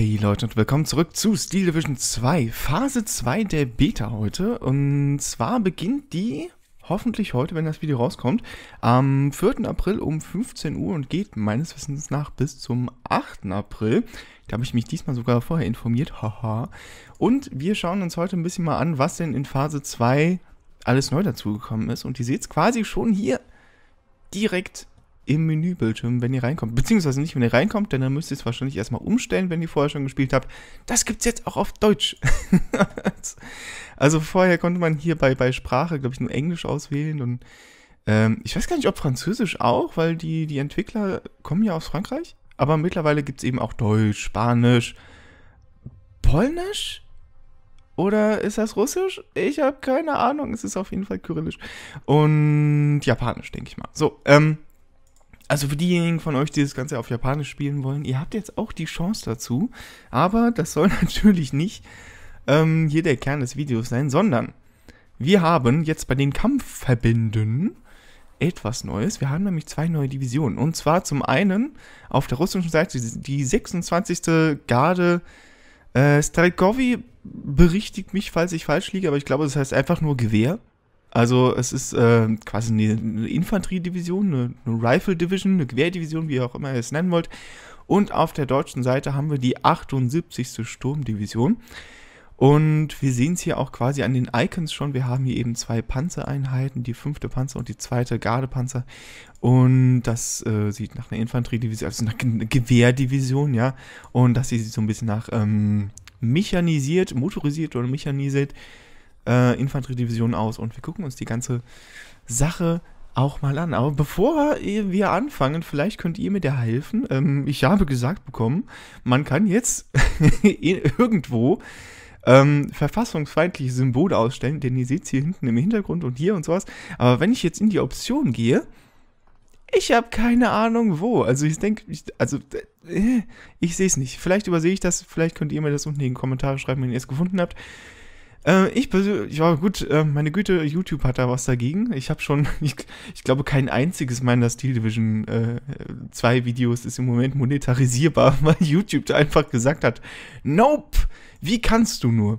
Hey Leute und willkommen zurück zu Steel Division 2, Phase 2 der Beta heute. Und zwar beginnt die, hoffentlich heute, wenn das Video rauskommt, am 4. April um 15 Uhr und geht meines Wissens nach bis zum 8. April. Da habe ich mich diesmal sogar vorher informiert, haha. Und wir schauen uns heute ein bisschen mal an, was denn in Phase 2 alles neu dazugekommen ist. Und ihr seht es quasi schon hier direkt im Menübildschirm, wenn ihr reinkommt. Beziehungsweise nicht, wenn ihr reinkommt, denn dann müsst ihr es wahrscheinlich erstmal umstellen, wenn ihr vorher schon gespielt habt. Das gibt es jetzt auch auf Deutsch. also vorher konnte man hier bei, bei Sprache, glaube ich, nur Englisch auswählen und ähm, ich weiß gar nicht, ob Französisch auch, weil die, die Entwickler kommen ja aus Frankreich. Aber mittlerweile gibt es eben auch Deutsch, Spanisch, Polnisch? Oder ist das Russisch? Ich habe keine Ahnung. Es ist auf jeden Fall Kyrillisch. Und Japanisch, denke ich mal. So, ähm, also für diejenigen von euch, die das Ganze auf Japanisch spielen wollen, ihr habt jetzt auch die Chance dazu. Aber das soll natürlich nicht ähm, hier der Kern des Videos sein, sondern wir haben jetzt bei den Kampfverbänden etwas Neues. Wir haben nämlich zwei neue Divisionen. Und zwar zum einen auf der russischen Seite die 26. Garde äh, Strelkowi berichtigt mich, falls ich falsch liege, aber ich glaube, das heißt einfach nur Gewehr. Also es ist äh, quasi eine, eine Infanteriedivision, eine, eine Rifle Division, eine Gewehrdivision, wie ihr auch immer ihr es nennen wollt. Und auf der deutschen Seite haben wir die 78. Sturmdivision. Und wir sehen es hier auch quasi an den Icons schon. Wir haben hier eben zwei Panzereinheiten, die fünfte Panzer und die zweite Gardepanzer. Und das äh, sieht nach einer Infanteriedivision, also nach einer Gewehrdivision, ja. Und das sieht so ein bisschen nach ähm, mechanisiert, motorisiert oder mechanisiert äh, Infanteriedivision aus und wir gucken uns die ganze Sache auch mal an. Aber bevor wir anfangen, vielleicht könnt ihr mir da helfen. Ähm, ich habe gesagt bekommen, man kann jetzt irgendwo ähm, verfassungsfeindliche Symbole ausstellen, denn ihr seht es hier hinten im Hintergrund und hier und sowas. Aber wenn ich jetzt in die Option gehe, ich habe keine Ahnung wo. Also ich denke, also äh, ich sehe es nicht. Vielleicht übersehe ich das, vielleicht könnt ihr mir das unten in die Kommentare schreiben, wenn ihr es gefunden habt. Äh, ich persönlich, ja gut, äh, meine Güte, YouTube hat da was dagegen. Ich habe schon, ich, ich, glaube, kein einziges meiner Steel Division 2 äh, Videos ist im Moment monetarisierbar, weil YouTube da einfach gesagt hat, nope, wie kannst du nur?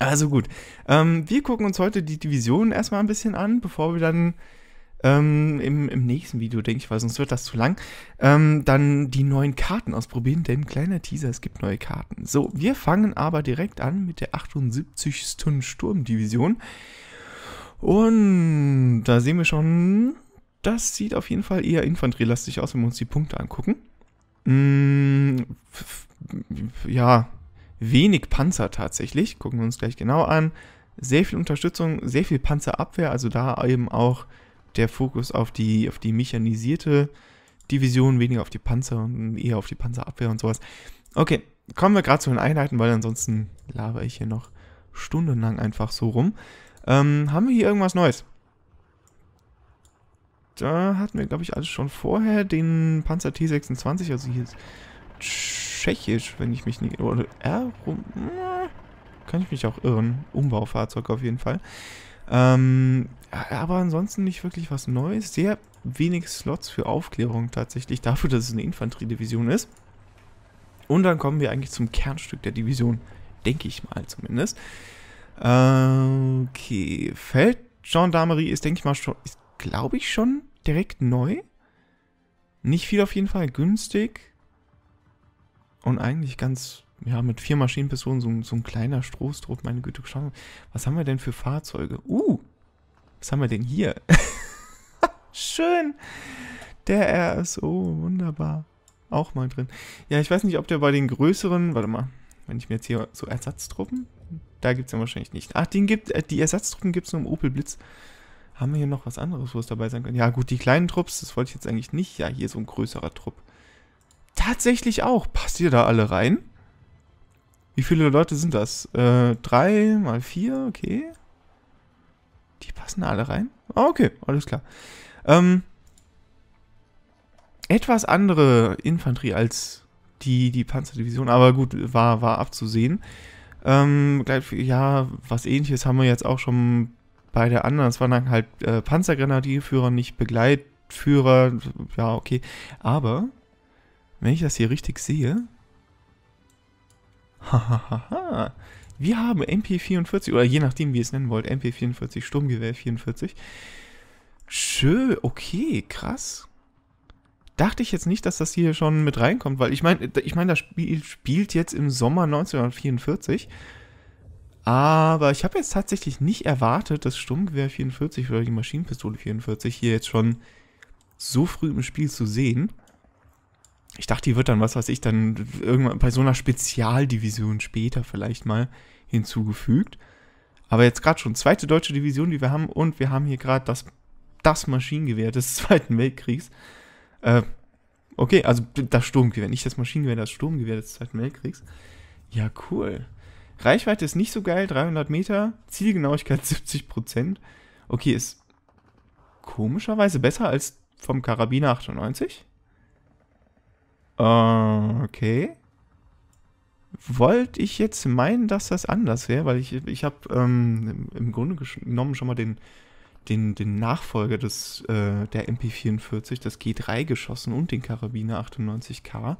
Also gut, ähm, wir gucken uns heute die Division erstmal ein bisschen an, bevor wir dann ähm, im, im nächsten Video, denke ich, weil sonst wird das zu lang, ähm, dann die neuen Karten ausprobieren, denn kleiner Teaser, es gibt neue Karten. So, wir fangen aber direkt an mit der 78. Sturmdivision. Und da sehen wir schon, das sieht auf jeden Fall eher infanterielastig aus, wenn wir uns die Punkte angucken. Mm, ja, wenig Panzer tatsächlich, gucken wir uns gleich genau an. Sehr viel Unterstützung, sehr viel Panzerabwehr, also da eben auch der Fokus auf die, auf die mechanisierte Division, weniger auf die Panzer und eher auf die Panzerabwehr und sowas. Okay, kommen wir gerade zu den Einheiten, weil ansonsten laber ich hier noch stundenlang einfach so rum. Ähm, haben wir hier irgendwas Neues? Da hatten wir, glaube ich, alles schon vorher. Den Panzer T26, also hier ist tschechisch, wenn ich mich nicht... Oder R? Hm, kann ich mich auch irren. Umbaufahrzeug auf jeden Fall. Ähm, aber ansonsten nicht wirklich was Neues. Sehr wenig Slots für Aufklärung tatsächlich, dafür, dass es eine Infanteriedivision ist. Und dann kommen wir eigentlich zum Kernstück der Division, denke ich mal zumindest. Äh, okay, Feldgendarmerie ist, denke ich mal, schon, ist, glaube ich, schon direkt neu. Nicht viel auf jeden Fall, günstig. Und eigentlich ganz ja, mit vier Maschinenpistolen so, so ein kleiner Strohstrupp, meine Güte, geschaut. Was haben wir denn für Fahrzeuge? Uh, was haben wir denn hier? Schön. Der RSO, wunderbar. Auch mal drin. Ja, ich weiß nicht, ob der bei den größeren, warte mal, wenn ich mir jetzt hier so Ersatztruppen, da gibt es ja wahrscheinlich nicht. Ach, den gibt, äh, die Ersatztruppen gibt es nur im Opel Blitz. Haben wir hier noch was anderes, wo es dabei sein könnte? Ja gut, die kleinen Trupps, das wollte ich jetzt eigentlich nicht. Ja, hier so ein größerer Trupp. Tatsächlich auch. Passt ihr da alle rein? Wie viele Leute sind das? Äh, drei mal vier, okay. Die passen alle rein? Ah, okay, alles klar. Ähm, etwas andere Infanterie als die, die Panzerdivision, aber gut, war, war abzusehen. Ähm, ja, was ähnliches haben wir jetzt auch schon bei der anderen. Es waren dann halt äh, Panzergrenadierführer, nicht Begleitführer. Ja, okay. Aber, wenn ich das hier richtig sehe, Hahaha. Wir haben MP44, oder je nachdem, wie ihr es nennen wollt, MP44, Sturmgewehr 44. Schön, okay, krass. Dachte ich jetzt nicht, dass das hier schon mit reinkommt, weil ich meine, ich meine, das Spiel spielt jetzt im Sommer 1944. Aber ich habe jetzt tatsächlich nicht erwartet, dass Sturmgewehr 44 oder die Maschinenpistole 44 hier jetzt schon so früh im Spiel zu sehen. Ich dachte, die wird dann, was weiß ich, dann irgendwann bei so einer Spezialdivision später vielleicht mal hinzugefügt. Aber jetzt gerade schon zweite deutsche Division, die wir haben, und wir haben hier gerade das, das Maschinengewehr des Zweiten Weltkriegs. Äh, okay, also das Sturmgewehr, nicht das Maschinengewehr, das Sturmgewehr des Zweiten Weltkriegs. Ja, cool. Reichweite ist nicht so geil, 300 Meter, Zielgenauigkeit 70%. Okay, ist komischerweise besser als vom Karabiner 98. Äh, okay. Wollte ich jetzt meinen, dass das anders wäre, weil ich, ich habe ähm, im Grunde genommen schon mal den, den, den Nachfolger des, äh, der MP44, das G3 geschossen und den Karabiner 98K.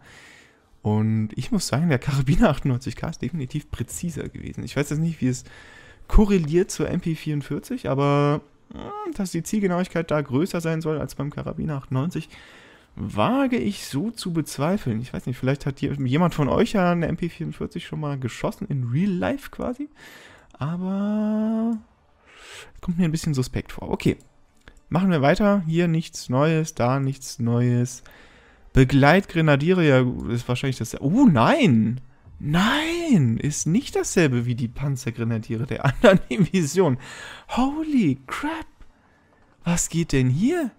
Und ich muss sagen, der Karabiner 98K ist definitiv präziser gewesen. Ich weiß jetzt nicht, wie es korreliert zur MP44, aber hm, dass die Zielgenauigkeit da größer sein soll als beim Karabiner 98, wage ich so zu bezweifeln. Ich weiß nicht, vielleicht hat jemand von euch ja eine MP44 schon mal geschossen, in Real Life quasi. Aber kommt mir ein bisschen suspekt vor. Okay, machen wir weiter. Hier nichts Neues, da nichts Neues. Begleitgrenadiere, ja, ist wahrscheinlich das. Oh nein! Nein! Ist nicht dasselbe wie die Panzergrenadiere der anderen Division. Holy crap! Was geht denn hier?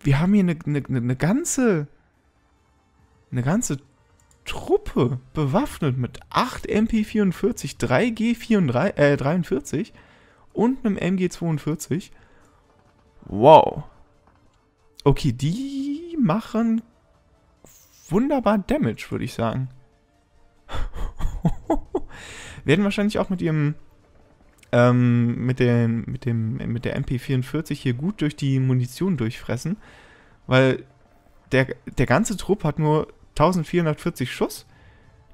wir haben hier eine, eine, eine ganze, eine ganze Truppe bewaffnet mit 8 MP44, 3G43 äh, 43 und einem MG42. Wow. Okay, die machen wunderbar Damage, würde ich sagen. Werden wahrscheinlich auch mit ihrem ähm, mit, den, mit, dem, mit der MP44 hier gut durch die Munition durchfressen, weil der, der ganze Trupp hat nur 1440 Schuss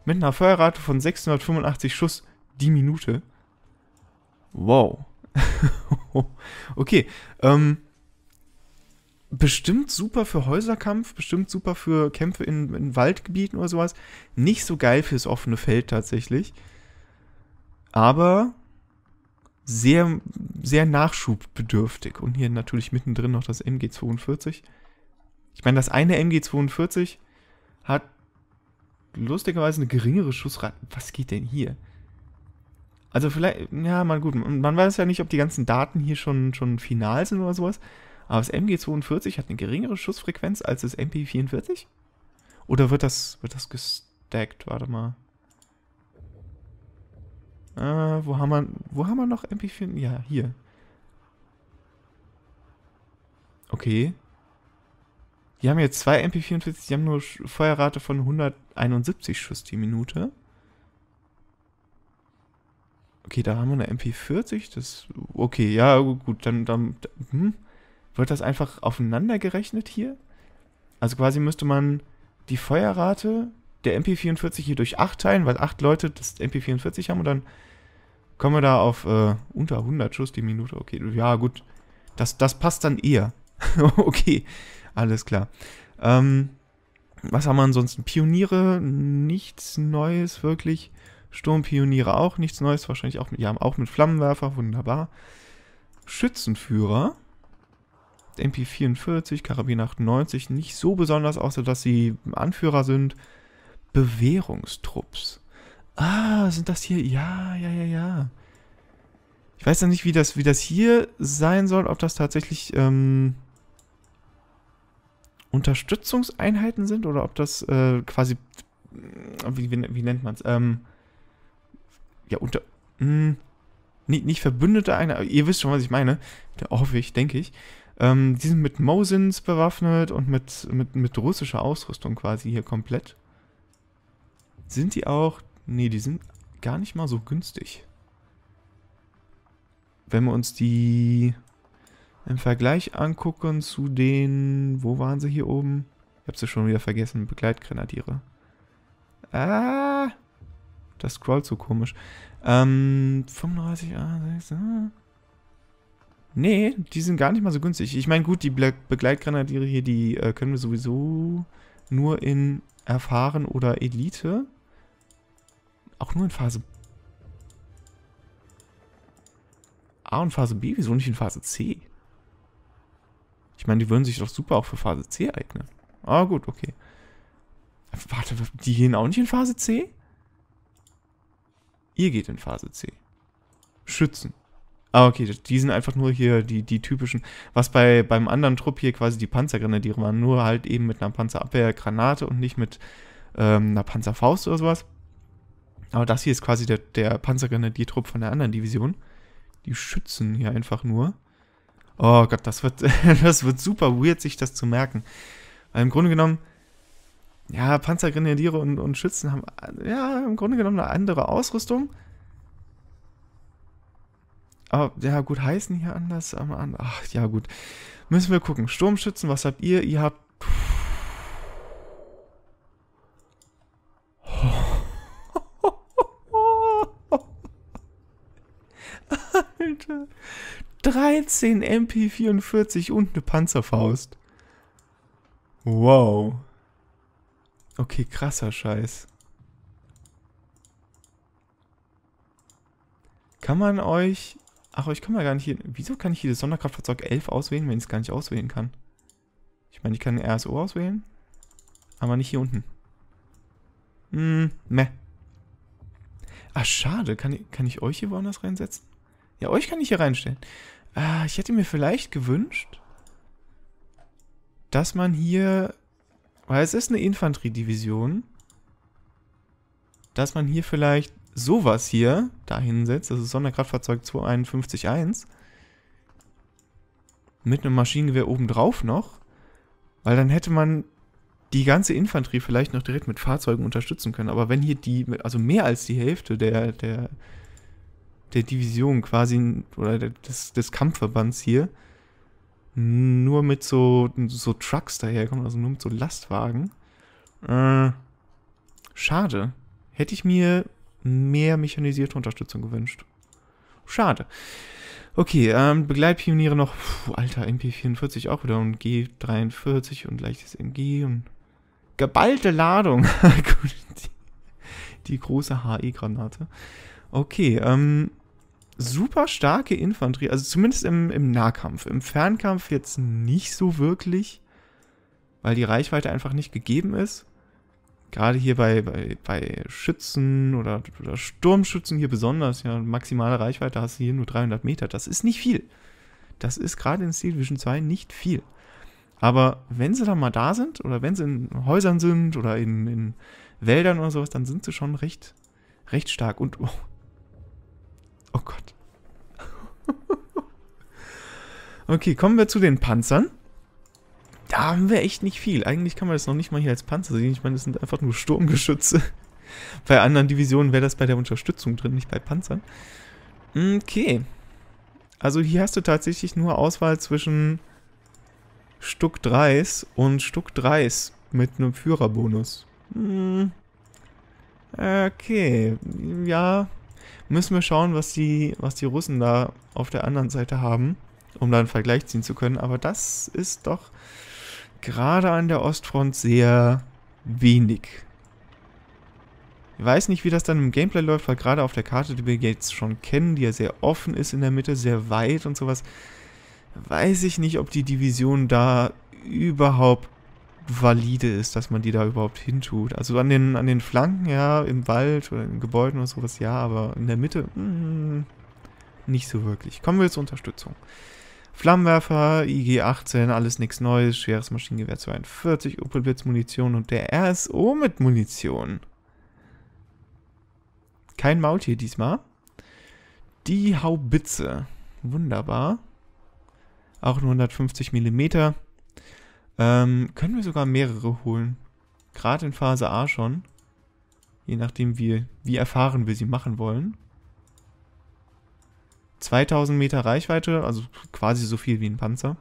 mit einer Feuerrate von 685 Schuss die Minute. Wow. okay. Ähm, bestimmt super für Häuserkampf, bestimmt super für Kämpfe in, in, Waldgebieten oder sowas. Nicht so geil fürs offene Feld tatsächlich. Aber sehr, sehr nachschubbedürftig. Und hier natürlich mittendrin noch das MG42. Ich meine, das eine MG42 hat lustigerweise eine geringere Schussrate. Was geht denn hier? Also vielleicht, ja, mal gut, man weiß ja nicht, ob die ganzen Daten hier schon, schon final sind oder sowas. Aber das MG42 hat eine geringere Schussfrequenz als das MP44? Oder wird das, wird das gestackt? Warte mal. Äh, wo haben wir, wo haben wir noch MP4? Ja, hier. Okay. Die haben jetzt zwei MP44, die haben nur Feuerrate von 171 Schuss die Minute. Okay, da haben wir eine MP40, das... Okay, ja, gut, dann... dann hm. Wird das einfach aufeinander gerechnet hier? Also quasi müsste man die Feuerrate der MP44 hier durch 8 teilen, weil 8 Leute das MP44 haben und dann Kommen wir da auf äh, unter 100 Schuss die Minute? Okay, ja gut. Das, das passt dann eher. okay, alles klar. Ähm, was haben wir ansonsten? Pioniere, nichts Neues wirklich. Sturmpioniere auch, nichts Neues. Wahrscheinlich auch mit, ja, auch mit Flammenwerfer, wunderbar. Schützenführer. MP44, Karabin 98, nicht so besonders, außer dass sie Anführer sind. Bewährungstrupps. Ah, sind das hier? Ja, ja, ja, ja. Ich weiß ja nicht, wie das, wie das hier sein soll, ob das tatsächlich ähm, Unterstützungseinheiten sind oder ob das äh, quasi, äh, wie, wie, wie nennt man es? Ähm, ja, unter, mh, hm, nicht, nicht verbündete Einheiten, ihr wisst schon, was ich meine, da hoffe ich, denke ich. Ähm, die sind mit Mosins bewaffnet und mit, mit, mit russischer Ausrüstung quasi hier komplett. Sind die auch Nee, die sind gar nicht mal so günstig. Wenn wir uns die im Vergleich angucken zu den... Wo waren sie hier oben? Ich habe sie schon wieder vergessen. Begleitgrenadiere. Ah! Das scrollt so komisch. Ähm, 35, ah, ah, Nee, die sind gar nicht mal so günstig. Ich meine, gut, die Be Begleitgrenadiere hier, die äh, können wir sowieso nur in Erfahren oder Elite. Auch nur in Phase A und Phase B. Wieso nicht in Phase C? Ich meine, die würden sich doch super auch für Phase C eignen. Ah, gut, okay. Warte, die gehen auch nicht in Phase C? Ihr geht in Phase C. Schützen. Ah, okay, die sind einfach nur hier die, die typischen, was bei beim anderen Trupp hier quasi die Panzergrenadiere waren, nur halt eben mit einer Panzerabwehrgranate und nicht mit ähm, einer Panzerfaust oder sowas. Aber das hier ist quasi der, der Panzergrenadiertrupp von der anderen Division. Die schützen hier einfach nur. Oh Gott, das wird, das wird super weird, sich das zu merken. Weil im Grunde genommen, ja, Panzergrenadiere und, und Schützen haben ja im Grunde genommen eine andere Ausrüstung. Aber ja, gut, heißen hier anders. Ach, ja, gut. Müssen wir gucken. Sturmschützen, was habt ihr? Ihr habt Alter. 13 MP44 und eine Panzerfaust. Wow. Okay, krasser Scheiß. Kann man euch... Ach, ich kann mal gar nicht hier... Wieso kann ich hier das Sonderkraftfahrzeug 11 auswählen, wenn ich es gar nicht auswählen kann? Ich meine, ich kann den RSO auswählen. Aber nicht hier unten. Hm, meh. Ach, schade. Kann, kann ich euch hier woanders reinsetzen? Ja, euch kann ich hier reinstellen. Ah, ich hätte mir vielleicht gewünscht, dass man hier, weil es ist eine Infanteriedivision, dass man hier vielleicht sowas hier da hinsetzt. Das ist Sonderkraftfahrzeug 251.1. Mit einem Maschinengewehr obendrauf noch. Weil dann hätte man die ganze Infanterie vielleicht noch direkt mit Fahrzeugen unterstützen können. Aber wenn hier die, also mehr als die Hälfte der, der der Division quasi oder des, des Kampfverbands hier nur mit so, so Trucks daherkommen, also nur mit so Lastwagen. Äh, schade. Hätte ich mir mehr mechanisierte Unterstützung gewünscht. Schade. Okay, ähm, Begleitpioniere noch, puh, alter, MP44 auch wieder und G43 und leichtes MG und geballte Ladung. die, die große HE-Granate. Okay, ähm, super starke Infanterie, also zumindest im, im Nahkampf. Im Fernkampf jetzt nicht so wirklich, weil die Reichweite einfach nicht gegeben ist. Gerade hier bei, bei, bei Schützen oder, oder Sturmschützen hier besonders, ja, maximale Reichweite hast du hier nur 300 Meter. Das ist nicht viel. Das ist gerade in Steel Vision 2 nicht viel. Aber wenn sie dann mal da sind oder wenn sie in Häusern sind oder in, in Wäldern oder sowas, dann sind sie schon recht, recht stark. Und oh, Oh Gott. okay, kommen wir zu den Panzern. Da haben wir echt nicht viel. Eigentlich kann man das noch nicht mal hier als Panzer sehen. Ich meine, das sind einfach nur Sturmgeschütze. Bei anderen Divisionen wäre das bei der Unterstützung drin, nicht bei Panzern. Okay. Also hier hast du tatsächlich nur Auswahl zwischen Stuck 3s und Stuck 3s mit einem Führerbonus. Hm. Okay. Ja, Müssen wir schauen, was die, was die Russen da auf der anderen Seite haben, um da einen Vergleich ziehen zu können. Aber das ist doch gerade an der Ostfront sehr wenig. Ich weiß nicht, wie das dann im Gameplay läuft, weil gerade auf der Karte, die wir jetzt schon kennen, die ja sehr offen ist in der Mitte, sehr weit und sowas, weiß ich nicht, ob die Division da überhaupt valide ist, dass man die da überhaupt hintut. Also an den, an den Flanken, ja, im Wald oder in Gebäuden oder sowas, ja, aber in der Mitte, mm, nicht so wirklich. Kommen wir zur Unterstützung. Flammenwerfer, IG-18, alles nichts Neues, schweres Maschinengewehr 42, opel munition und der RSO mit Munition. Kein Maultier diesmal. Die Haubitze, wunderbar. Auch nur 150 Millimeter. Ähm, können wir sogar mehrere holen. Gerade in Phase A schon. Je nachdem, wie, wie erfahren wir sie machen wollen. 2000 Meter Reichweite, also quasi so viel wie ein Panzer.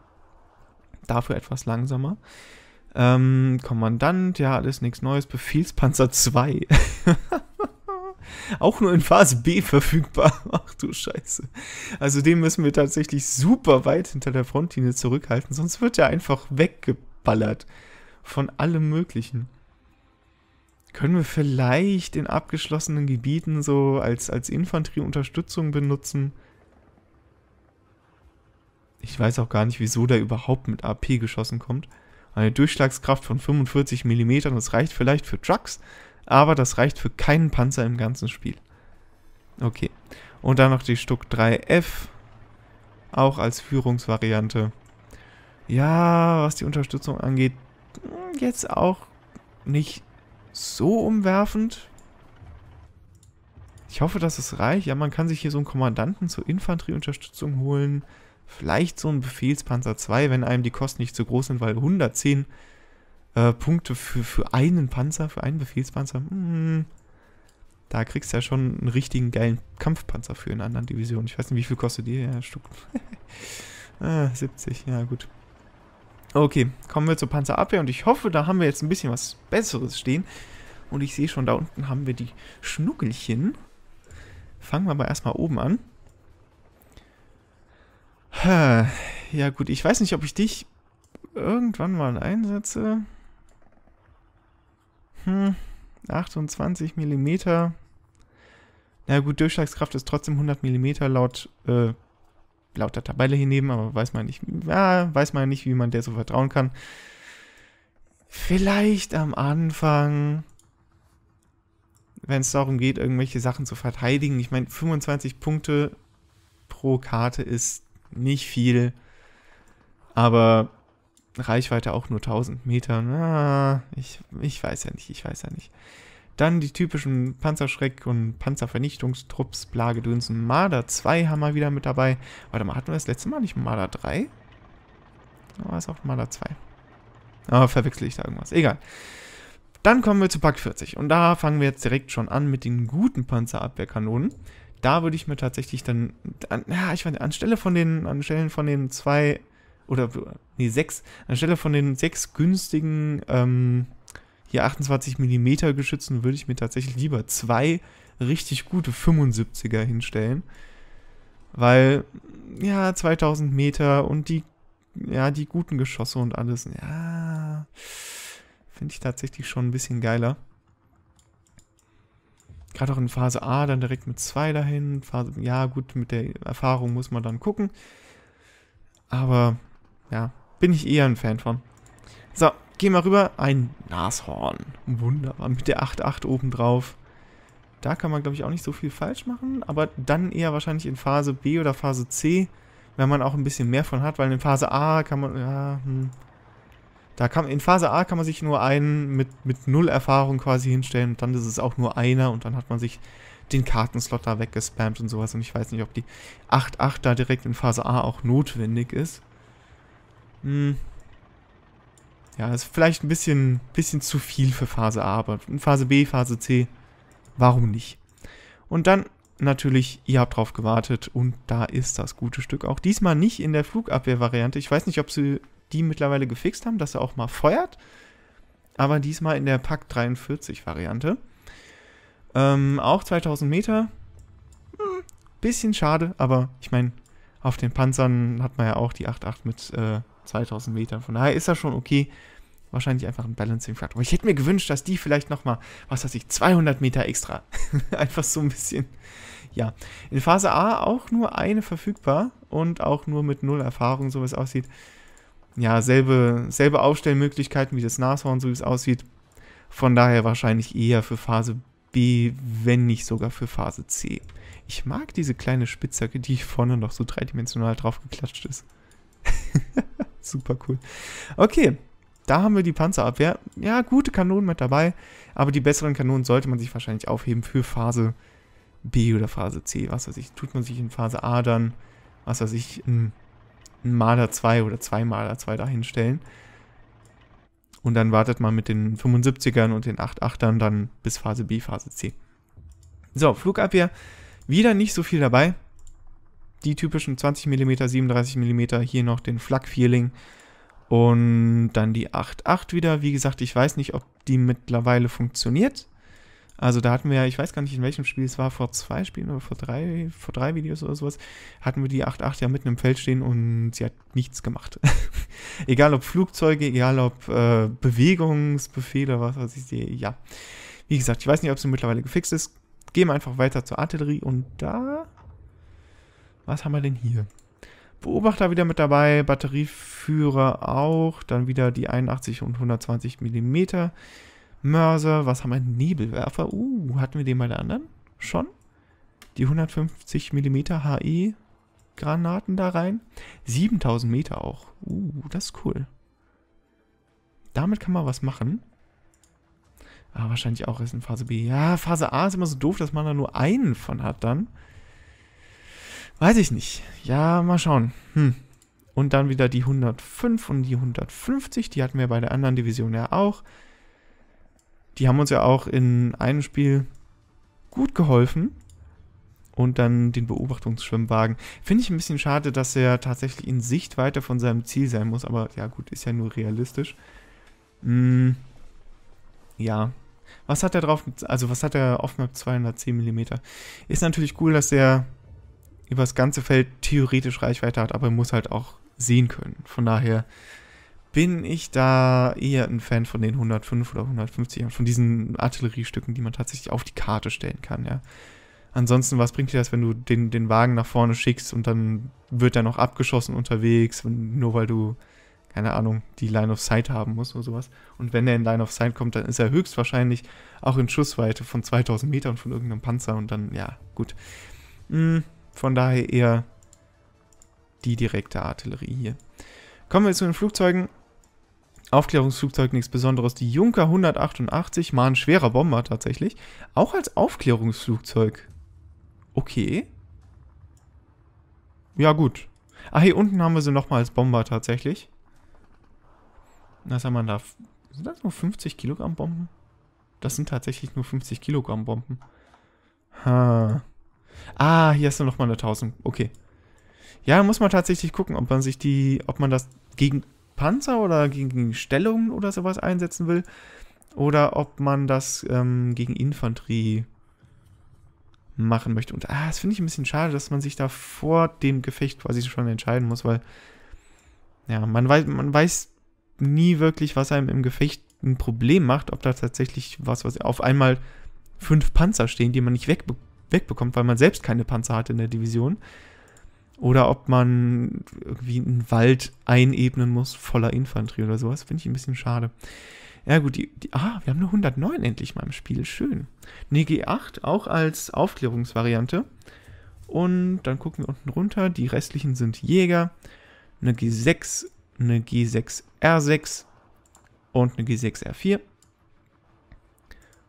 Dafür etwas langsamer. Ähm, Kommandant, ja, alles nichts Neues. Befehlspanzer 2. Auch nur in Phase B verfügbar. Ach du Scheiße. Also den müssen wir tatsächlich super weit hinter der Frontlinie zurückhalten, sonst wird er einfach weggeballert. Von allem Möglichen. Können wir vielleicht in abgeschlossenen Gebieten so als, als Infanterieunterstützung benutzen? Ich weiß auch gar nicht, wieso der überhaupt mit AP geschossen kommt. Eine Durchschlagskraft von 45 mm, das reicht vielleicht für Trucks aber das reicht für keinen Panzer im ganzen Spiel. Okay. Und dann noch die Stuck 3F, auch als Führungsvariante. Ja, was die Unterstützung angeht, hm, jetzt auch nicht so umwerfend. Ich hoffe, dass es reicht. Ja, man kann sich hier so einen Kommandanten zur Infanterieunterstützung holen. Vielleicht so einen Befehlspanzer 2, wenn einem die Kosten nicht zu groß sind, weil 110 äh, Punkte für, für einen Panzer, für einen Befehlspanzer. Mh, hm. da kriegst du ja schon einen richtigen geilen Kampfpanzer für in einer anderen Division. Ich weiß nicht, wie viel kostet die? Ja, Stuck. ah, 70, ja gut. Okay, kommen wir zur Panzerabwehr und ich hoffe, da haben wir jetzt ein bisschen was Besseres stehen. Und ich sehe schon, da unten haben wir die Schnuckelchen. Fangen wir aber erstmal oben an. Ja gut, ich weiß nicht, ob ich dich irgendwann mal einsetze. Hm, 28 mm. Na gut, Durchschlagskraft ist trotzdem 100 mm laut, äh, laut der Tabelle hier neben, aber weiß man nicht, ja, weiß man nicht, wie man der so vertrauen kann. Vielleicht am Anfang, wenn es darum geht, irgendwelche Sachen zu verteidigen. Ich meine, 25 Punkte pro Karte ist nicht viel, aber Reichweite auch nur 1000 Meter. Na, ich, ich weiß ja nicht, ich weiß ja nicht. Dann die typischen Panzerschreck- und Panzervernichtungstrupps, Plagedünsen, Marder 2 haben wir wieder mit dabei. Warte mal, hatten wir das letzte Mal nicht Marder 3? War es auch Marder 2. Aber ah, verwechsel ich da irgendwas. Egal. Dann kommen wir zu Pack 40. Und da fangen wir jetzt direkt schon an mit den guten Panzerabwehrkanonen. Da würde ich mir tatsächlich dann, an, ja, ich meine, anstelle von den, anstelle von den zwei oder nee, sechs, anstelle von den sechs günstigen ähm, hier 28 mm Geschützen würde ich mir tatsächlich lieber zwei richtig gute 75er hinstellen. Weil, ja, 2000 Meter und die, ja, die guten Geschosse und alles, ja, finde ich tatsächlich schon ein bisschen geiler. Gerade auch in Phase A dann direkt mit 2 dahin. Phase, ja, gut, mit der Erfahrung muss man dann gucken. Aber ja, bin ich eher ein Fan von. So, gehen wir rüber. Ein Nashorn. Wunderbar, mit der 8.8 oben drauf. Da kann man, glaube ich, auch nicht so viel falsch machen, aber dann eher wahrscheinlich in Phase B oder Phase C, wenn man auch ein bisschen mehr von hat, weil in Phase A kann man, ja, hm, da kann, in Phase A kann man sich nur einen mit, mit null Erfahrung quasi hinstellen und dann ist es auch nur einer und dann hat man sich den Kartenslot da weggespammt und sowas und ich weiß nicht, ob die 8-8 da direkt in Phase A auch notwendig ist. Mh, hm. ja, ist vielleicht ein bisschen, bisschen zu viel für Phase A, aber in Phase B, Phase C, warum nicht? Und dann natürlich, ihr habt drauf gewartet und da ist das gute Stück. Auch diesmal nicht in der Flugabwehr-Variante. Ich weiß nicht, ob sie die mittlerweile gefixt haben, dass er auch mal feuert, aber diesmal in der Pack 43-Variante. Ähm, auch 2000 Meter. Hm, bisschen schade, aber ich meine, auf den Panzern hat man ja auch die 8.8 mit äh, 2000 Metern. Von daher ist das schon okay. Wahrscheinlich einfach ein Balancing faktor Aber Ich hätte mir gewünscht, dass die vielleicht nochmal, was weiß ich, 200 Meter extra. einfach so ein bisschen. Ja, in Phase A auch nur eine verfügbar und auch nur mit null Erfahrung, so wie es aussieht. Ja, selbe, selbe Aufstellmöglichkeiten wie das Nashorn, so wie es aussieht. Von daher wahrscheinlich eher für Phase B, wenn nicht sogar für Phase C. Ich mag diese kleine Spitzhacke, die vorne noch so dreidimensional draufgeklatscht geklatscht ist. Super cool. Okay, da haben wir die Panzerabwehr. Ja, gute Kanonen mit dabei, aber die besseren Kanonen sollte man sich wahrscheinlich aufheben für Phase B oder Phase C. Was weiß ich, tut man sich in Phase A dann, was weiß ich, ein, Maler 2 oder zwei Maler 2 dahinstellen. Und dann wartet man mit den 75ern und den 88ern dann bis Phase B, Phase C. So, Flugabwehr, wieder nicht so viel dabei die typischen 20 mm, 37 mm, hier noch den Flak Feeling und dann die 8.8 wieder. Wie gesagt, ich weiß nicht, ob die mittlerweile funktioniert. Also da hatten wir ja, ich weiß gar nicht, in welchem Spiel es war, vor zwei Spielen oder vor drei, vor drei Videos oder sowas, hatten wir die 8.8 ja mitten im Feld stehen und sie hat nichts gemacht. egal ob Flugzeuge, egal ob äh, Bewegungsbefehle, was weiß ich, die, ja. Wie gesagt, ich weiß nicht, ob sie mittlerweile gefixt ist. Gehen wir einfach weiter zur Artillerie und da was haben wir denn hier? Beobachter wieder mit dabei, Batterieführer auch, dann wieder die 81 und 120 mm Mörser. Was haben wir? Nebelwerfer. Uh, hatten wir den bei der anderen? Schon? Die 150 mm HE Granaten da rein. 7000 Meter auch. Uh, das ist cool. Damit kann man was machen. Ah, wahrscheinlich auch erst in Phase B. Ja, Phase A ist immer so doof, dass man da nur einen von hat dann. Weiß ich nicht. Ja, mal schauen. Hm. Und dann wieder die 105 und die 150. Die hatten wir bei der anderen Division ja auch. Die haben uns ja auch in einem Spiel gut geholfen. Und dann den Beobachtungsschwimmwagen. Finde ich ein bisschen schade, dass er tatsächlich in Sicht weiter von seinem Ziel sein muss. Aber ja, gut, ist ja nur realistisch. Hm. Ja. Was hat er drauf? Also, was hat er auf Map 210 mm? Ist natürlich cool, dass der über das ganze Feld theoretisch Reichweite hat, aber muss halt auch sehen können. Von daher bin ich da eher ein Fan von den 105 oder 150, von diesen Artilleriestücken, die man tatsächlich auf die Karte stellen kann, ja. Ansonsten, was bringt dir das, wenn du den, den Wagen nach vorne schickst und dann wird er noch abgeschossen unterwegs, nur weil du, keine Ahnung, die Line of Sight haben musst oder sowas. Und wenn er in Line of Sight kommt, dann ist er höchstwahrscheinlich auch in Schussweite von 2000 Metern von irgendeinem Panzer und dann, ja, gut. Hm, von daher eher die direkte Artillerie hier. Kommen wir zu den Flugzeugen. Aufklärungsflugzeug, nichts Besonderes. Die Junker 188, mal ein schwerer Bomber tatsächlich. Auch als Aufklärungsflugzeug. Okay. Ja, gut. Ah, hier unten haben wir sie nochmal als Bomber tatsächlich. Was haben wir da? Sind das nur 50 Kilogramm Bomben? Das sind tatsächlich nur 50 Kilogramm Bomben. Ha. Ah, hier hast du nochmal eine 1000. Okay. Ja, muss man tatsächlich gucken, ob man sich die, ob man das gegen Panzer oder gegen Stellungen oder sowas einsetzen will. Oder ob man das ähm, gegen Infanterie machen möchte. Und ah, das finde ich ein bisschen schade, dass man sich da vor dem Gefecht quasi schon entscheiden muss, weil ja, man weiß, man weiß nie wirklich, was einem im Gefecht ein Problem macht, ob da tatsächlich was, was auf einmal fünf Panzer stehen, die man nicht wegbekommt wegbekommt, weil man selbst keine Panzer hat in der Division. Oder ob man irgendwie einen Wald einebnen muss voller Infanterie oder sowas. Finde ich ein bisschen schade. Ja, gut, die, die, ah, wir haben eine 109 endlich mal im Spiel. Schön. Eine G8 auch als Aufklärungsvariante. Und dann gucken wir unten runter. Die restlichen sind Jäger, eine G6, eine G6R6 und eine G6R4.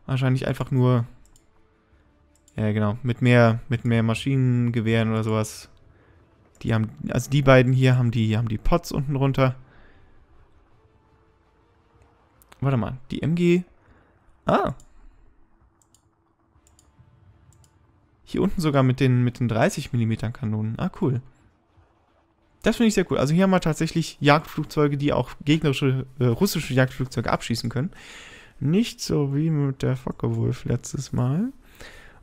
Wahrscheinlich einfach nur ja, genau. Mit mehr, mit mehr Maschinengewehren oder sowas. Die haben, also die beiden hier haben die, haben die Pots unten runter. Warte mal, die MG. Ah. Hier unten sogar mit den, mit den 30 mm Kanonen. Ah, cool. Das finde ich sehr cool. Also hier haben wir tatsächlich Jagdflugzeuge, die auch gegnerische, äh, russische Jagdflugzeuge abschießen können. Nicht so wie mit der Focke-Wolf letztes Mal.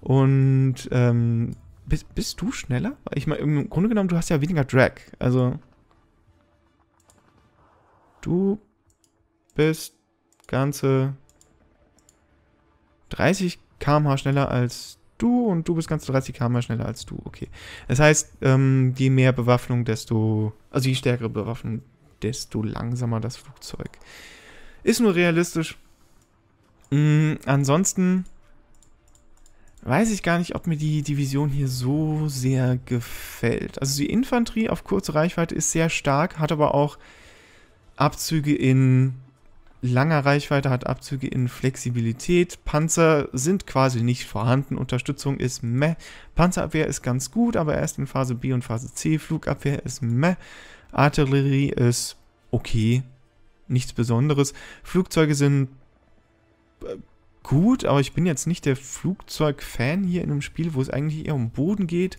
Und ähm, bist, bist du schneller? Ich meine, im Grunde genommen, du hast ja weniger Drag. Also. Du bist ganze 30 km/h schneller als du und du bist ganze 30 km/h schneller als du. Okay. Das heißt, ähm, je mehr Bewaffnung, desto. Also je stärkere Bewaffnung, desto langsamer das Flugzeug. Ist nur realistisch. Mhm, ansonsten weiß ich gar nicht, ob mir die Division hier so sehr gefällt. Also die Infanterie auf kurze Reichweite ist sehr stark, hat aber auch Abzüge in langer Reichweite, hat Abzüge in Flexibilität. Panzer sind quasi nicht vorhanden, Unterstützung ist meh. Panzerabwehr ist ganz gut, aber erst in Phase B und Phase C. Flugabwehr ist meh. Artillerie ist okay, nichts Besonderes. Flugzeuge sind äh, gut, aber ich bin jetzt nicht der Flugzeug-Fan hier in einem Spiel, wo es eigentlich eher um Boden geht.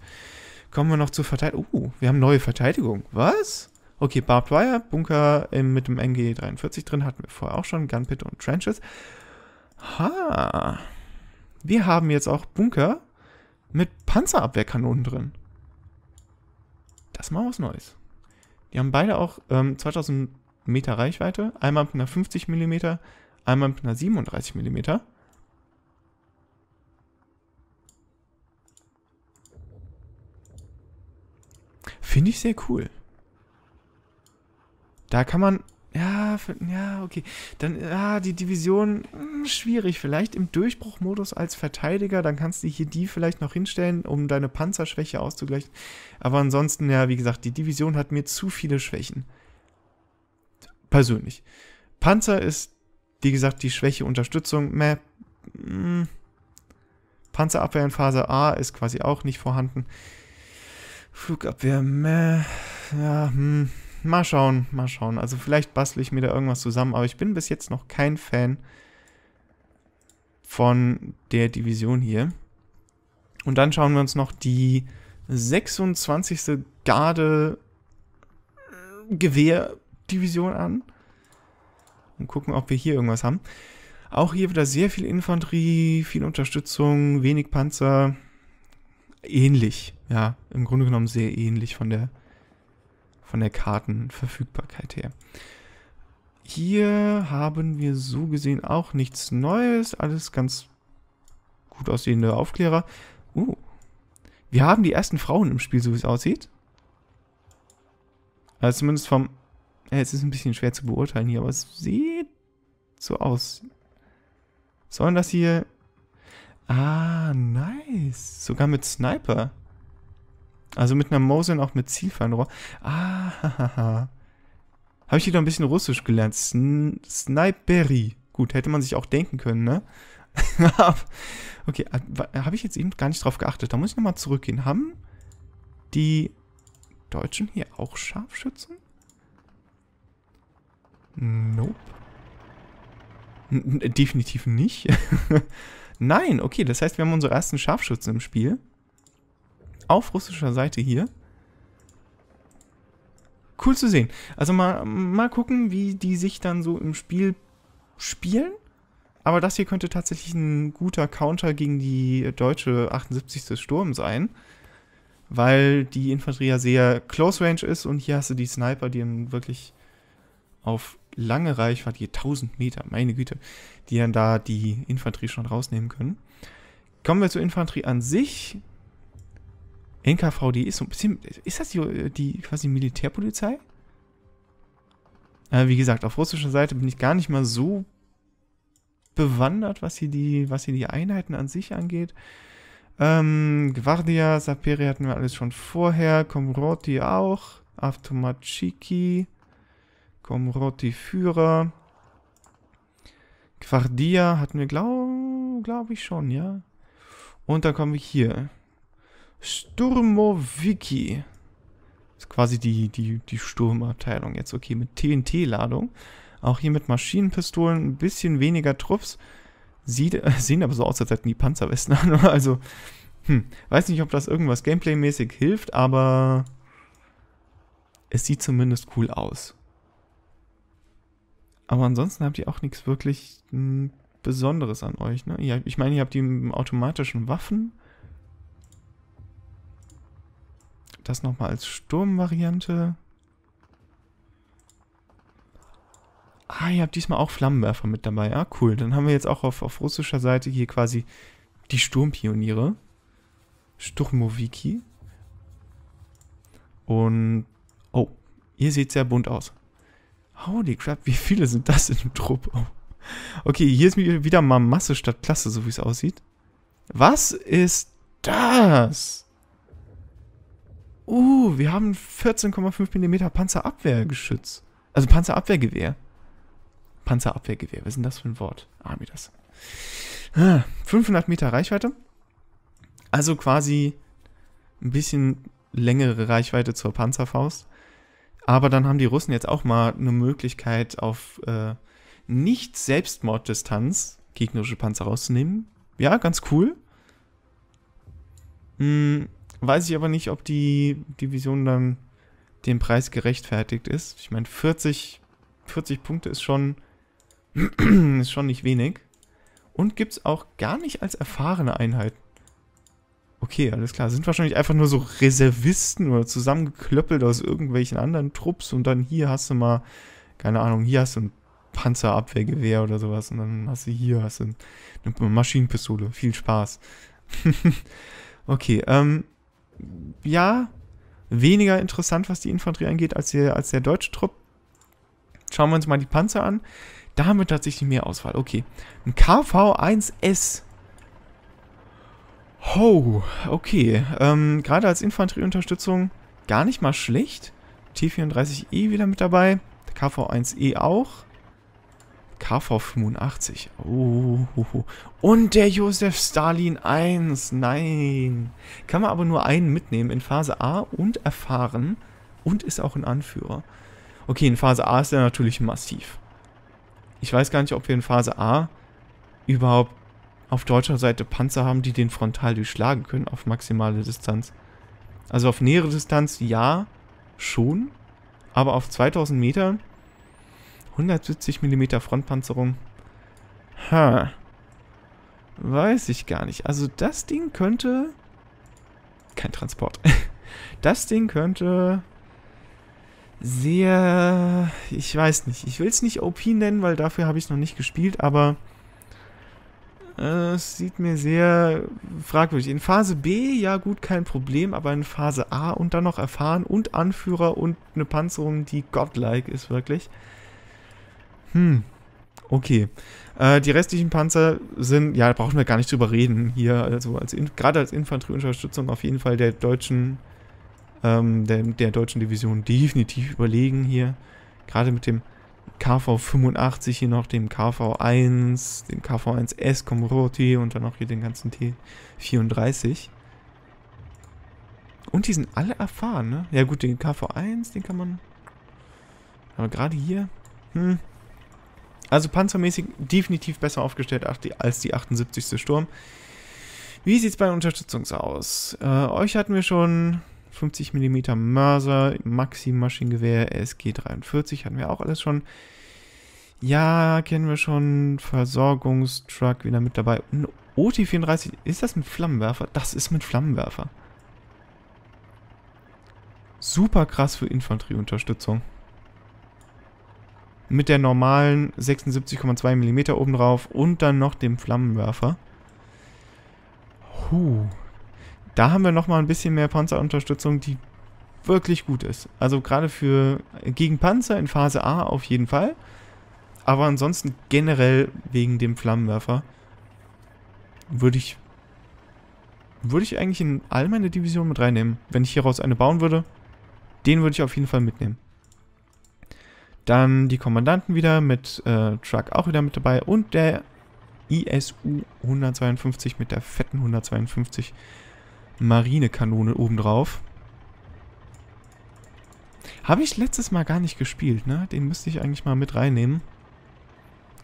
Kommen wir noch zur Verteidigung. Oh, wir haben neue Verteidigung. Was? Okay, Barbed Wire, Bunker ähm, mit dem MG43 drin, hatten wir vorher auch schon, Gunpit und Trenches. Ha. Wir haben jetzt auch Bunker mit Panzerabwehrkanonen drin. Das ist mal was Neues. Die haben beide auch ähm, 2000 Meter Reichweite, einmal mit einer 50 mm, einmal mit einer 37 mm. Finde ich sehr cool. Da kann man... Ja, ja, okay. Dann, ja, ah, die Division, mh, hm, schwierig. Vielleicht im Durchbruchmodus als Verteidiger, dann kannst du hier die vielleicht noch hinstellen, um deine Panzerschwäche auszugleichen. Aber ansonsten, ja, wie gesagt, die Division hat mir zu viele Schwächen. Persönlich. Panzer ist, wie gesagt, die Schwäche Unterstützung. Meh, mh. Hm. Panzerabwehr in Phase A ist quasi auch nicht vorhanden. Flugabwehr, meh, ja, hm, mal schauen, mal schauen. Also vielleicht bastle ich mir da irgendwas zusammen, aber ich bin bis jetzt noch kein Fan von der Division hier. Und dann schauen wir uns noch die 26. Garde äh, Gewehrdivision an und gucken, ob wir hier irgendwas haben. Auch hier wieder sehr viel Infanterie, viel Unterstützung, wenig Panzer ähnlich, ja, im Grunde genommen sehr ähnlich von der, von der Kartenverfügbarkeit her. Hier haben wir so gesehen auch nichts Neues, alles ganz gut aussehende Aufklärer. Uh, wir haben die ersten Frauen im Spiel, so wie es aussieht. Also zumindest vom... Ja, jetzt ist ein bisschen schwer zu beurteilen hier, aber es sieht so aus. Sollen das hier Ah, nice. Sogar mit Sniper. Also mit einer Mose und auch mit Zielfernrohr. Ah, hahaha. Habe ich wieder ein bisschen Russisch gelernt. Sn Sniperi. Gut, hätte man sich auch denken können, ne? okay, ah, habe ich jetzt eben gar nicht drauf geachtet. Da muss ich nochmal zurückgehen. Haben die Deutschen hier auch Scharfschützen? Nope. N definitiv nicht. Nein, okay, das heißt, wir haben unsere ersten Scharfschützen im Spiel. Auf russischer Seite hier. Cool zu sehen. Also mal, mal gucken, wie die sich dann so im Spiel spielen. Aber das hier könnte tatsächlich ein guter Counter gegen die deutsche 78. Sturm sein. Weil die Infanterie ja sehr Close Range ist und hier hast du die Sniper, die dann wirklich auf lange Reichweite, je 1000 Meter, meine Güte, die dann da die Infanterie schon rausnehmen können. Kommen wir zur Infanterie an sich. NKVD ist so ein bisschen, ist das die, die quasi Militärpolizei? Äh, wie gesagt, auf russischer Seite bin ich gar nicht mal so bewandert, was hier die, was hier die Einheiten an sich angeht. Ähm, Gvardia, Saperi hatten wir alles schon vorher, Komroti auch, Aftomachiki, Komrotti Führer. Quardia hatten wir, glaube glaub ich schon, ja. Und dann kommen wir hier. Sturmoviki. Ist quasi die, die, die Sturmabteilung jetzt. Okay, mit TNT-Ladung. Auch hier mit Maschinenpistolen, ein bisschen weniger Trupps. Sieht, äh, sehen aber so aus, als hätten die Panzerwesten an. Also, hm, weiß nicht, ob das irgendwas Gameplay-mäßig hilft, aber es sieht zumindest cool aus. Aber ansonsten habt ihr auch nichts wirklich hm, Besonderes an euch, ne? Ihr, ich meine, ihr habt die automatischen Waffen. Das nochmal als Sturmvariante. Ah, ihr habt diesmal auch Flammenwerfer mit dabei. Ah, cool. Dann haben wir jetzt auch auf, auf russischer Seite hier quasi die Sturmpioniere. Sturmoviki. Und, oh, ihr seht sehr bunt aus. Holy crap, wie viele sind das in dem Trupp? Oh. Okay, hier ist wieder mal Masse statt Klasse, so wie es aussieht. Was ist das? Uh, wir haben 14,5 mm Panzerabwehrgeschütz. Also Panzerabwehrgewehr. Panzerabwehrgewehr, was ist denn das für ein Wort? Ah, mir das. 500 Meter Reichweite. Also quasi ein bisschen längere Reichweite zur Panzerfaust. Aber dann haben die Russen jetzt auch mal eine Möglichkeit, auf äh, Nicht-Selbstmorddistanz gegnerische Panzer rauszunehmen. Ja, ganz cool. Hm, weiß ich aber nicht, ob die Division dann dem Preis gerechtfertigt ist. Ich meine, 40, 40 Punkte ist schon, ist schon nicht wenig. Und gibt es auch gar nicht als erfahrene Einheiten. Okay, alles klar. Sind wahrscheinlich einfach nur so Reservisten oder zusammengeklöppelt aus irgendwelchen anderen Trupps und dann hier hast du mal, keine Ahnung, hier hast du ein Panzerabwehrgewehr oder sowas und dann hast du hier hast du eine Maschinenpistole. Viel Spaß. okay, ähm, ja, weniger interessant, was die Infanterie angeht, als der, als der deutsche Trupp. Schauen wir uns mal die Panzer an. Da haben wir tatsächlich mehr Auswahl. Okay, ein KV-1S Oh, okay. Ähm, gerade als Infanterieunterstützung gar nicht mal schlecht. T34E wieder mit dabei. KV1E auch. KV85. Oh, oh, oh. Und der Josef Stalin 1. Nein. Kann man aber nur einen mitnehmen in Phase A und erfahren. Und ist auch ein Anführer. Okay, in Phase A ist er natürlich massiv. Ich weiß gar nicht, ob wir in Phase A überhaupt auf deutscher Seite Panzer haben, die den frontal durchschlagen können auf maximale Distanz. Also auf nähere Distanz ja, schon, aber auf 2000 Meter 170 mm Frontpanzerung. Ha. Weiß ich gar nicht. Also das Ding könnte... Kein Transport. Das Ding könnte... Sehr... Ich weiß nicht. Ich will es nicht OP nennen, weil dafür habe ich es noch nicht gespielt, aber... Äh, es sieht mir sehr fragwürdig. In Phase B, ja gut, kein Problem, aber in Phase A und dann noch erfahren und Anführer und eine Panzerung, die godlike ist, wirklich. Hm, okay. Äh, die restlichen Panzer sind, ja, da brauchen wir gar nicht drüber reden hier, also als gerade als Infanterieunterstützung auf jeden Fall der deutschen, ähm, der, der deutschen Division definitiv überlegen hier. Gerade mit dem KV 85, hier noch dem KV 1, den KV 1S Komoroti und dann auch hier den ganzen T 34. Und die sind alle erfahren, ne? Ja gut, den KV1, den kann man... Aber gerade hier... Hm. Also panzermäßig definitiv besser aufgestellt als die 78. Sturm. Wie sieht es bei Unterstützung aus? Äh, euch hatten wir schon 50 mm Mörser, Maxi-Maschinengewehr, SG-43 hatten wir auch alles schon. Ja, kennen wir schon. Versorgungstruck wieder mit dabei. Ein OT-34, ist das ein Flammenwerfer? Das ist mit Flammenwerfer. Super krass für Infanterieunterstützung. Mit der normalen 76,2 mm obendrauf und dann noch dem Flammenwerfer. Huh da haben wir nochmal ein bisschen mehr Panzerunterstützung, die wirklich gut ist. Also gerade für gegen Panzer in Phase A auf jeden Fall. Aber ansonsten generell wegen dem Flammenwerfer würde ich würde ich eigentlich in all meine Divisionen mit reinnehmen. Wenn ich hieraus eine bauen würde, den würde ich auf jeden Fall mitnehmen. Dann die Kommandanten wieder mit äh, Truck auch wieder mit dabei und der ISU 152 mit der fetten 152 Marinekanone obendrauf. Habe ich letztes Mal gar nicht gespielt, ne? Den müsste ich eigentlich mal mit reinnehmen.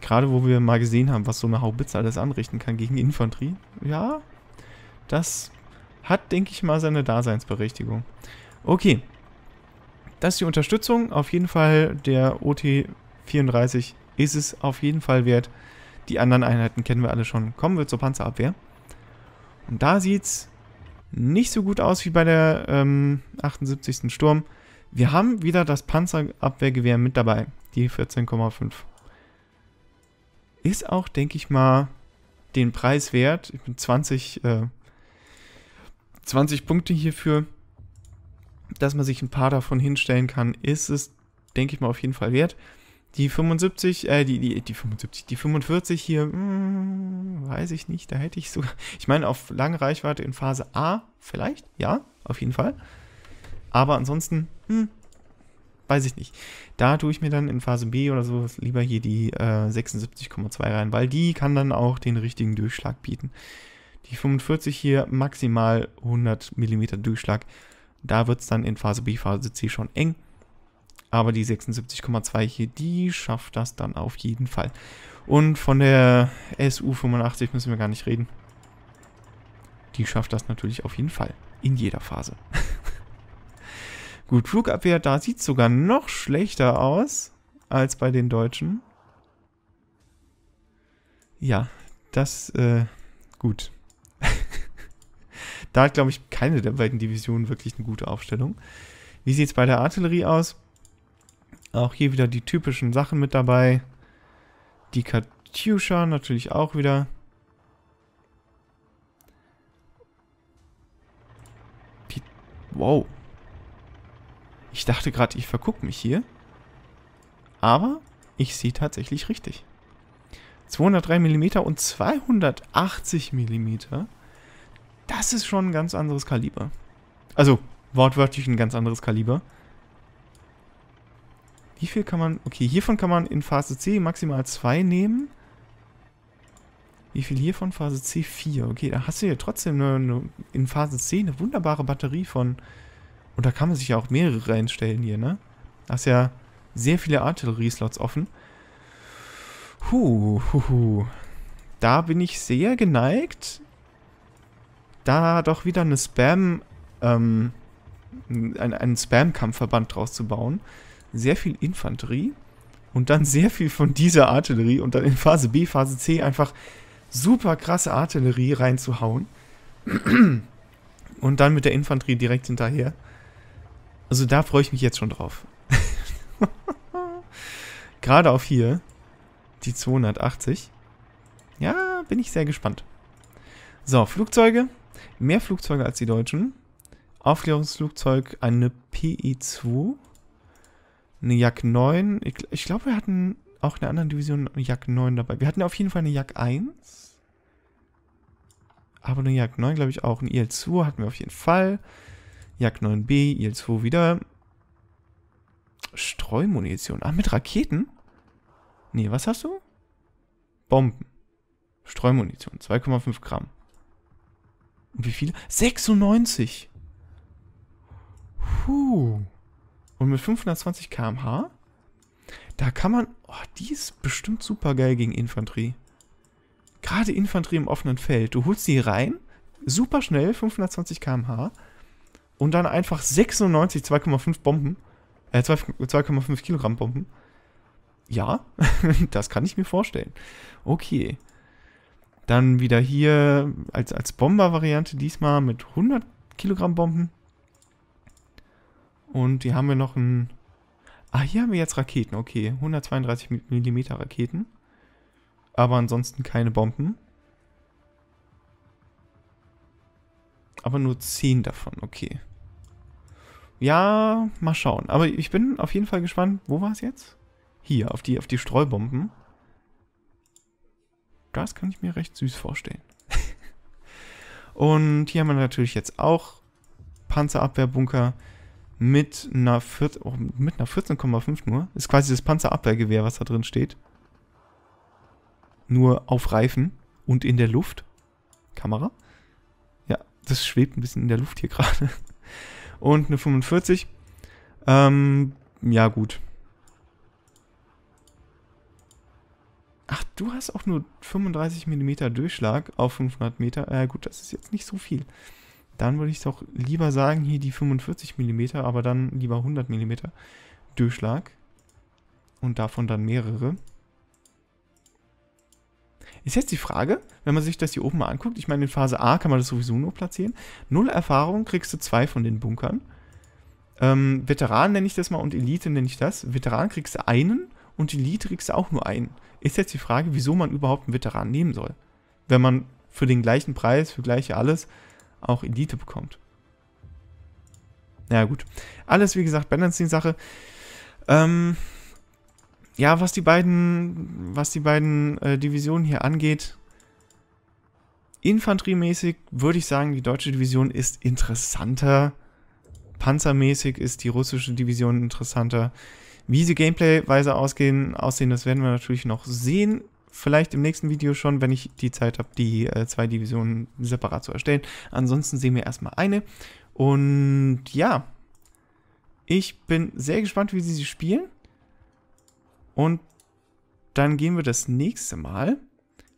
Gerade wo wir mal gesehen haben, was so eine Haubitze alles anrichten kann gegen Infanterie. Ja, das hat, denke ich mal, seine Daseinsberechtigung. Okay. Das ist die Unterstützung. Auf jeden Fall der OT-34 ist es auf jeden Fall wert. Die anderen Einheiten kennen wir alle schon. Kommen wir zur Panzerabwehr. Und da sieht's nicht so gut aus wie bei der ähm, 78. Sturm. Wir haben wieder das Panzerabwehrgewehr mit dabei, die 14,5. Ist auch, denke ich mal, den Preis wert. Ich bin 20, äh, 20 Punkte hierfür. Dass man sich ein paar davon hinstellen kann, ist es, denke ich mal, auf jeden Fall wert. Die 75, äh, die, die, die 75, die 45 hier, mm, weiß ich nicht, da hätte ich sogar. Ich meine, auf lange Reichweite in Phase A vielleicht, ja, auf jeden Fall. Aber ansonsten, hm, weiß ich nicht. Da tue ich mir dann in Phase B oder so lieber hier die äh, 76,2 rein, weil die kann dann auch den richtigen Durchschlag bieten. Die 45 hier maximal 100 mm Durchschlag. Da wird es dann in Phase B, Phase C schon eng. Aber die 76,2 hier, die schafft das dann auf jeden Fall. Und von der SU-85 müssen wir gar nicht reden. Die schafft das natürlich auf jeden Fall. In jeder Phase. Gut, Flugabwehr, da sieht es sogar noch schlechter aus als bei den Deutschen. Ja, das, äh, gut. da hat, glaube ich, keine der beiden Divisionen wirklich eine gute Aufstellung. Wie sieht es bei der Artillerie aus? Auch hier wieder die typischen Sachen mit dabei. Die Katyusha natürlich auch wieder. Die, wow. Ich dachte gerade, ich vergucke mich hier. Aber ich sehe tatsächlich richtig. 203 mm und 280 mm. Das ist schon ein ganz anderes Kaliber. Also wortwörtlich ein ganz anderes Kaliber. Wie viel kann man... Okay, hiervon kann man in Phase C maximal 2 nehmen. Wie viel hiervon? Phase C4. Okay, da hast du ja trotzdem eine, eine, in Phase C eine wunderbare Batterie von... Und da kann man sich ja auch mehrere reinstellen hier, ne? Da hast ja sehr viele Artillerie-Slots offen. Huh, huh, huh. Da bin ich sehr geneigt, da doch wieder eine Spam... Ähm, einen, einen Spam-Kampfverband draus zu bauen sehr viel Infanterie und dann sehr viel von dieser Artillerie und dann in Phase B, Phase C einfach super krasse Artillerie reinzuhauen. Und dann mit der Infanterie direkt hinterher. Also da freue ich mich jetzt schon drauf. Gerade auf hier. Die 280. Ja, bin ich sehr gespannt. So, Flugzeuge. Mehr Flugzeuge als die Deutschen. Aufklärungsflugzeug, eine PE2 eine Jak 9. Ich, ich glaube, wir hatten auch in der anderen Division eine Jak 9 dabei. Wir hatten auf jeden Fall eine Jak 1. Aber eine Jak 9, glaube ich, auch. Eine IL-2 hatten wir auf jeden Fall. Jak 9B, IL-2 wieder. Streumunition. Ah, mit Raketen? Nee, was hast du? Bomben. Streumunition. 2,5 Gramm. Und wie viele? 96. Puh. Und mit 520 km/h, da kann man... Oh, die ist bestimmt super geil gegen Infanterie. Gerade Infanterie im offenen Feld. Du holst die rein, super schnell, 520 km/h. Und dann einfach 96, 2,5 Bomben. Äh, 2,5 Kilogramm Bomben. Ja, das kann ich mir vorstellen. Okay. Dann wieder hier als, als Bomber-Variante diesmal mit 100 Kilogramm Bomben. Und hier haben wir noch ein... Ah, hier haben wir jetzt Raketen, okay. 132 mm Raketen. Aber ansonsten keine Bomben. Aber nur 10 davon, okay. Ja, mal schauen. Aber ich bin auf jeden Fall gespannt. Wo war es jetzt? Hier, auf die, auf die Streubomben. Das kann ich mir recht süß vorstellen. Und hier haben wir natürlich jetzt auch Panzerabwehrbunker mit einer, oh, einer 14,5 nur. Ist quasi das Panzerabwehrgewehr, was da drin steht. Nur auf Reifen und in der Luft. Kamera. Ja, das schwebt ein bisschen in der Luft hier gerade. Und eine 45. Ähm, ja gut. Ach, du hast auch nur 35 mm Durchschlag auf 500 Meter. Ja äh, gut, das ist jetzt nicht so viel dann würde ich doch lieber sagen, hier die 45 mm, aber dann lieber 100 mm Durchschlag. Und davon dann mehrere. Ist jetzt die Frage, wenn man sich das hier oben mal anguckt, ich meine, in Phase A kann man das sowieso nur platzieren. Null Erfahrung kriegst du zwei von den Bunkern. Ähm, Veteran nenne ich das mal und Elite nenne ich das. Veteran kriegst du einen und Elite kriegst du auch nur einen. Ist jetzt die Frage, wieso man überhaupt einen Veteran nehmen soll. Wenn man für den gleichen Preis, für gleiche alles, auch Elite bekommt. Ja gut, alles wie gesagt Balancing-Sache. Ähm, ja, was die beiden, was die beiden äh, Divisionen hier angeht, infanteriemäßig würde ich sagen, die deutsche Division ist interessanter. Panzermäßig ist die russische Division interessanter. Wie sie Gameplayweise ausgehen, aussehen, das werden wir natürlich noch sehen vielleicht im nächsten Video schon, wenn ich die Zeit habe, die äh, zwei Divisionen separat zu erstellen. Ansonsten sehen wir erstmal eine. Und ja, ich bin sehr gespannt, wie sie sie spielen. Und dann gehen wir das nächste Mal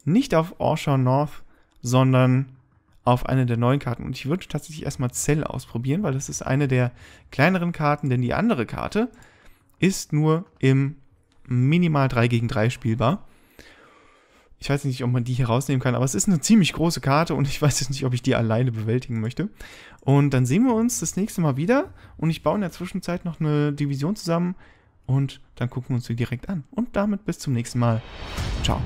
nicht auf Orshaw North, sondern auf eine der neuen Karten. Und ich würde tatsächlich erstmal Cell ausprobieren, weil das ist eine der kleineren Karten, denn die andere Karte ist nur im minimal 3 gegen 3 spielbar. Ich weiß nicht, ob man die hier rausnehmen kann, aber es ist eine ziemlich große Karte und ich weiß jetzt nicht, ob ich die alleine bewältigen möchte. Und dann sehen wir uns das nächste Mal wieder und ich baue in der Zwischenzeit noch eine Division zusammen und dann gucken wir uns die direkt an. Und damit bis zum nächsten Mal. Ciao.